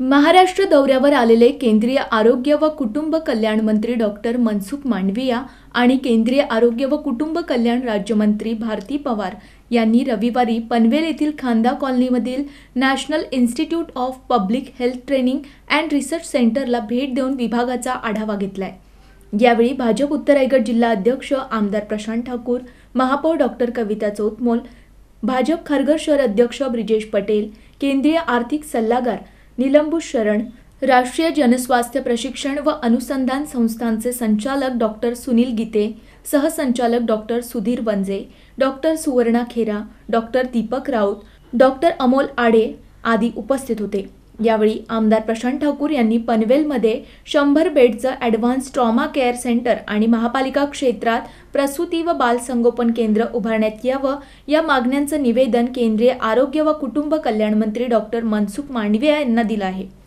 महाराष्ट्र दौऱ्यावर आलेले केंद्रीय आरोग्य व कुटुंब कल्याण मंत्री डॉक्टर मनसुख मांडविया आणि केंद्रीय आरोग्य व कुटुंब कल्याण राज्यमंत्री भारती पवार यांनी रविवारी पनवेल येथील खांदा कॉलनीमधील national institute of public health training and research सेंटरला भेट देऊन विभागाचा आढावा घेतलाय यावेळी भाजप उत्तर रायगड जिल्हा अध्यक्ष आमदार प्रशांत ठाकूर महापौर डॉक्टर कविता चौतमोल भाजप खरगर शहर अध्यक्ष ब्रिजेश पटेल केंद्रीय आर्थिक सल्लागार निलंबू शरण राष्ट्रीय जनस्वास्थ्य प्रशिक्षण व अनुसंधान संस्थांचे संचालक डॉक्टर सुनील गीते सहसंचालक doctor Sudhir Vanje doctor Suvarna Khera doctor Deepak Raut doctor Amol Ade आदी उपस्थित होते यावेळी आमदार प्रशांत ठाकूर यांनी पनवेलमध्ये शंभर बेडचं ॲडव्हान्स ट्रॉमा केअर सेंटर आणि महापालिका क्षेत्रात प्रसूती व बालसंगोपन केंद्र उभारण्यात यावं या मागण्यांचं निवेदन केंद्रीय आरोग्य व कुटुंब कल्याण मंत्री डॉक्टर मनसुख मांडविया यांना दिलं आहे